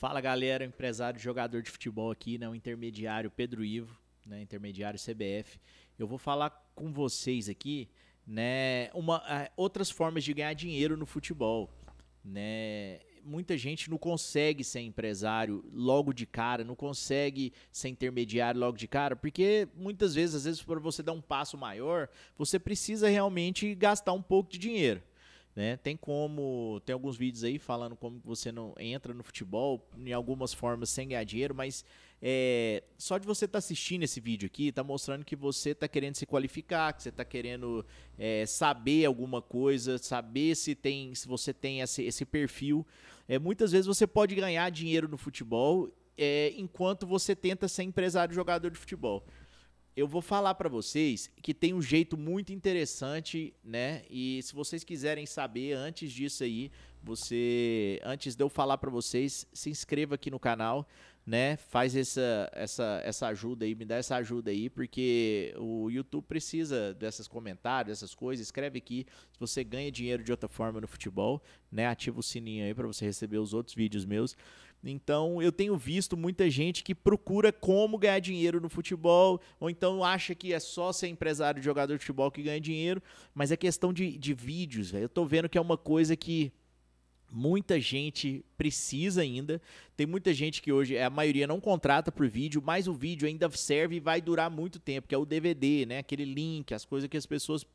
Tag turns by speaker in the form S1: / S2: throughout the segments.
S1: Fala galera, empresário, jogador de futebol aqui, né? O intermediário Pedro Ivo, né? Intermediário CBF. Eu vou falar com vocês aqui, né? Uma, uh, outras formas de ganhar dinheiro no futebol, né? muita gente não consegue ser empresário logo de cara, não consegue ser intermediário logo de cara, porque muitas vezes, às vezes, para você dar um passo maior, você precisa realmente gastar um pouco de dinheiro. Né? Tem como, tem alguns vídeos aí falando como você não entra no futebol, em algumas formas sem ganhar dinheiro, mas é, só de você estar tá assistindo esse vídeo aqui, está mostrando que você está querendo se qualificar, que você está querendo é, saber alguma coisa, saber se tem, se você tem esse, esse perfil. É, muitas vezes você pode ganhar dinheiro no futebol é, enquanto você tenta ser empresário jogador de futebol eu vou falar para vocês que tem um jeito muito interessante, né? E se vocês quiserem saber antes disso aí, você antes de eu falar para vocês, se inscreva aqui no canal, né? Faz essa essa essa ajuda aí, me dá essa ajuda aí, porque o YouTube precisa desses comentários, dessas coisas. Escreve aqui se você ganha dinheiro de outra forma no futebol, né? Ativa o sininho aí para você receber os outros vídeos meus. Então eu tenho visto muita gente que procura como ganhar dinheiro no futebol, ou então acha que é só ser empresário de jogador de futebol que ganha dinheiro, mas é questão de, de vídeos. Véio. Eu tô vendo que é uma coisa que muita gente precisa ainda. Tem muita gente que hoje, a maioria não contrata por vídeo, mas o vídeo ainda serve e vai durar muito tempo, que é o DVD, né? Aquele link, as coisas que as pessoas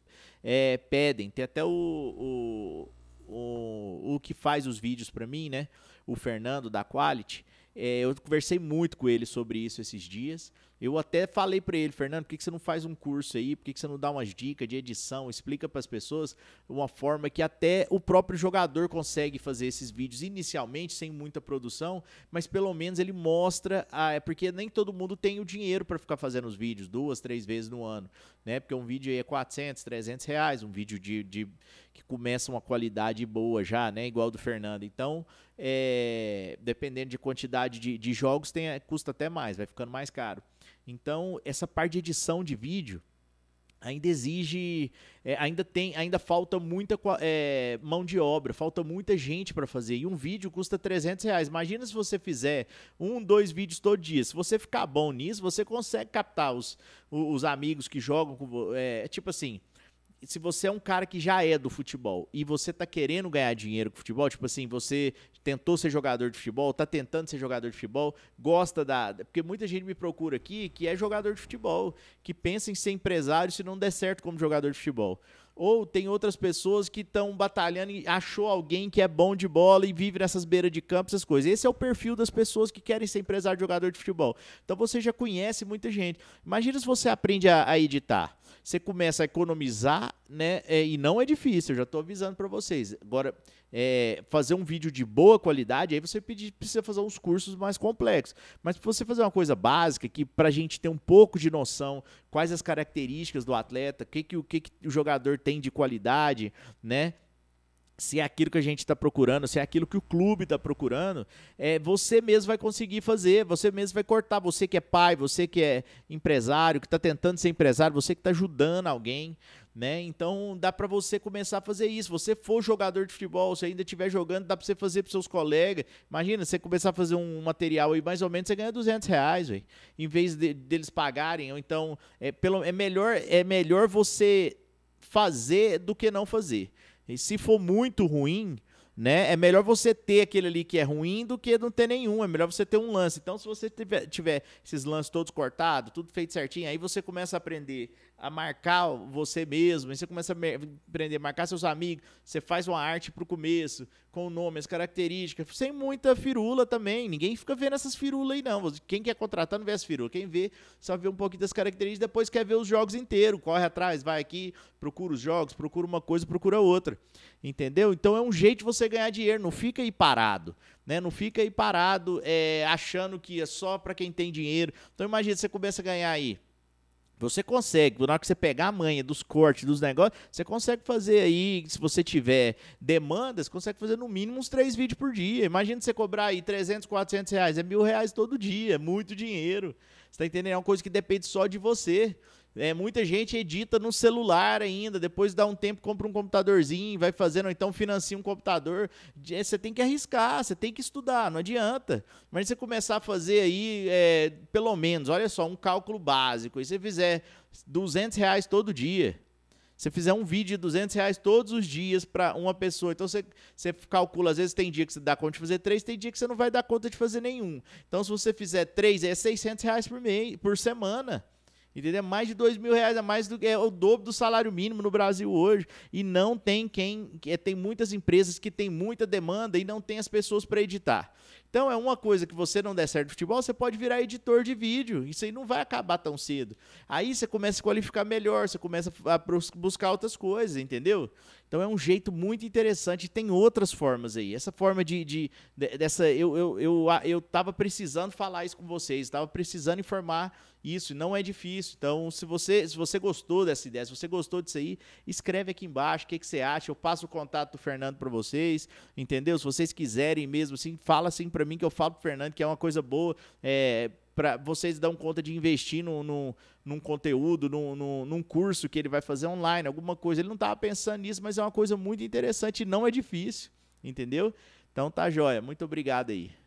S1: é, pedem. Tem até o, o, o, o que faz os vídeos para mim, né? o Fernando da Quality, é, eu conversei muito com ele sobre isso esses dias. Eu até falei para ele, Fernando, por que, que você não faz um curso aí? Por que, que você não dá umas dicas de edição? Explica para as pessoas uma forma que até o próprio jogador consegue fazer esses vídeos inicialmente sem muita produção, mas pelo menos ele mostra, a, ah, é porque nem todo mundo tem o dinheiro para ficar fazendo os vídeos duas, três vezes no ano, né? Porque um vídeo aí é 400, 300 reais, um vídeo de, de que começa uma qualidade boa já, né? Igual do Fernando. Então é, dependendo de quantidade de, de jogos, tem, é, custa até mais, vai ficando mais caro. Então, essa parte de edição de vídeo ainda exige, é, ainda tem, ainda falta muita é, mão de obra, falta muita gente para fazer. E um vídeo custa 300 reais. Imagina se você fizer um, dois vídeos todo dia. Se você ficar bom nisso, você consegue captar os, os amigos que jogam. É, é, tipo assim, se você é um cara que já é do futebol e você tá querendo ganhar dinheiro com futebol, tipo assim, você tentou ser jogador de futebol, tá tentando ser jogador de futebol, gosta da. Porque muita gente me procura aqui que é jogador de futebol, que pensa em ser empresário se não der certo como jogador de futebol. Ou tem outras pessoas que estão batalhando e achou alguém que é bom de bola e vive nessas beiras de campo, essas coisas. Esse é o perfil das pessoas que querem ser empresário de jogador de futebol. Então você já conhece muita gente. Imagina se você aprende a, a editar você começa a economizar, né? É, e não é difícil, eu já estou avisando para vocês. Agora, é, fazer um vídeo de boa qualidade, aí você pedir, precisa fazer uns cursos mais complexos. Mas para você fazer uma coisa básica, que para a gente ter um pouco de noção, quais as características do atleta, que, que, o que, que o jogador tem de qualidade, né? se é aquilo que a gente está procurando, se é aquilo que o clube está procurando, é, você mesmo vai conseguir fazer, você mesmo vai cortar. Você que é pai, você que é empresário, que está tentando ser empresário, você que está ajudando alguém, né? Então dá para você começar a fazer isso. Você for jogador de futebol, se ainda estiver jogando, dá para você fazer para seus colegas. Imagina, você começar a fazer um material e mais ou menos, você ganha 200 reais, véio, em vez de, deles pagarem. Ou então, é, pelo, é, melhor, é melhor você fazer do que não fazer. E se for muito ruim, né? É melhor você ter aquele ali que é ruim do que não ter nenhum. É melhor você ter um lance. Então, se você tiver, tiver esses lances todos cortados, tudo feito certinho, aí você começa a aprender a marcar você mesmo, aí você começa a aprender a marcar seus amigos, você faz uma arte pro começo, com o nome, as características, sem muita firula também. Ninguém fica vendo essas firulas aí, não. Quem quer contratar não vê as firulas. Quem vê, só vê um pouquinho das características, depois quer ver os jogos inteiros, corre atrás, vai aqui, procura os jogos, procura uma coisa, procura outra. Entendeu? Então é um jeito de você você ganhar dinheiro, não fica aí parado. Né? Não fica aí parado é, achando que é só para quem tem dinheiro. Então imagina, você começa a ganhar aí. Você consegue, na hora que você pegar a manha dos cortes, dos negócios, você consegue fazer aí, se você tiver demandas, consegue fazer no mínimo uns três vídeos por dia. Imagina você cobrar aí 300, 400 reais, é mil reais todo dia, é muito dinheiro. Você tá entendendo? É uma coisa que depende só de você. É, muita gente edita no celular ainda, depois dá um tempo, compra um computadorzinho, vai fazendo, ou então financia um computador. É, você tem que arriscar, você tem que estudar, não adianta. Mas você começar a fazer aí, é, pelo menos, olha só, um cálculo básico. E você fizer 200 reais todo dia, você fizer um vídeo de 200 reais todos os dias para uma pessoa. Então você, você calcula, às vezes tem dia que você dá conta de fazer três, tem dia que você não vai dar conta de fazer nenhum. Então se você fizer três, é 600 reais por, mês, por semana. Entendeu? É mais de dois mil reais a mais do que é o dobro do salário mínimo no Brasil hoje. E não tem quem. É, tem muitas empresas que tem muita demanda e não tem as pessoas para editar. Então é uma coisa que você não der certo no futebol, você pode virar editor de vídeo. Isso aí não vai acabar tão cedo. Aí você começa a se qualificar melhor, você começa a buscar outras coisas, entendeu? Então é um jeito muito interessante. Tem outras formas aí. Essa forma de. de, de dessa, eu, eu, eu, eu tava precisando falar isso com vocês, estava precisando informar isso, não é difícil. Então, se você, se você gostou dessa ideia, se você gostou disso aí, escreve aqui embaixo o que, que você acha. Eu passo o contato do Fernando para vocês, entendeu? Se vocês quiserem mesmo, assim, fala assim para para mim que eu falo pro Fernando que é uma coisa boa. É, para vocês dão conta de investir no, no, num conteúdo, no, no, num curso que ele vai fazer online, alguma coisa. Ele não estava pensando nisso, mas é uma coisa muito interessante e não é difícil, entendeu? Então tá joia. Muito obrigado aí.